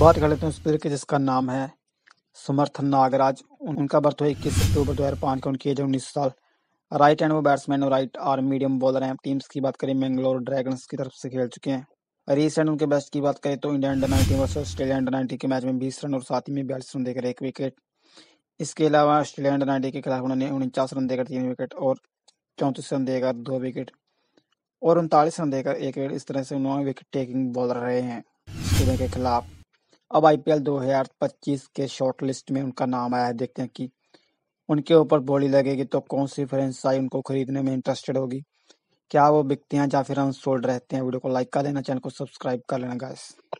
बात कर लेते हैं उस प्लेयर के जिसका नाम है समर्थन नागराज उनका बर्थ हुआ इक्कीस अक्टूबर दो हज़ार पाँच का उनकी एज उन्नीस साल राइट हैंड वो बैट्समैन और राइट आर मीडियम बॉलर हैं टीम्स की बात करें मैंगलोर ड्रैगन्स की तरफ से खेल चुके हैं रिसेंट उनके बेस्ट की बात करें तो India under nineteen versus Australia under nineteen के मैच में बीस रन और साथ ही में बयालीस रन देकर एक विकेट इसके अलावा ऑस्ट्रेलिया अंडर नाइनटीन के खिलाफ उन्होंने उनचास रन देकर तीन विकेट और चौंतीस रन देकर दो विकेट और उनतालीस रन देकर एक विकेट इस तरह से उन्होंने विकेट टेकिंग बॉलर रहे हैं के खिलाफ अब आईपीएल 2025 के शॉर्ट लिस्ट में उनका नाम आया है देखते हैं कि उनके ऊपर बोली लगेगी तो कौन सी फ्रेंचाइज उनको खरीदने में इंटरेस्टेड होगी क्या वो बिकते हैं या फिर हम सोल्ड रहते हैं वीडियो को लाइक कर देना चैनल को सब्सक्राइब कर लेना गाइस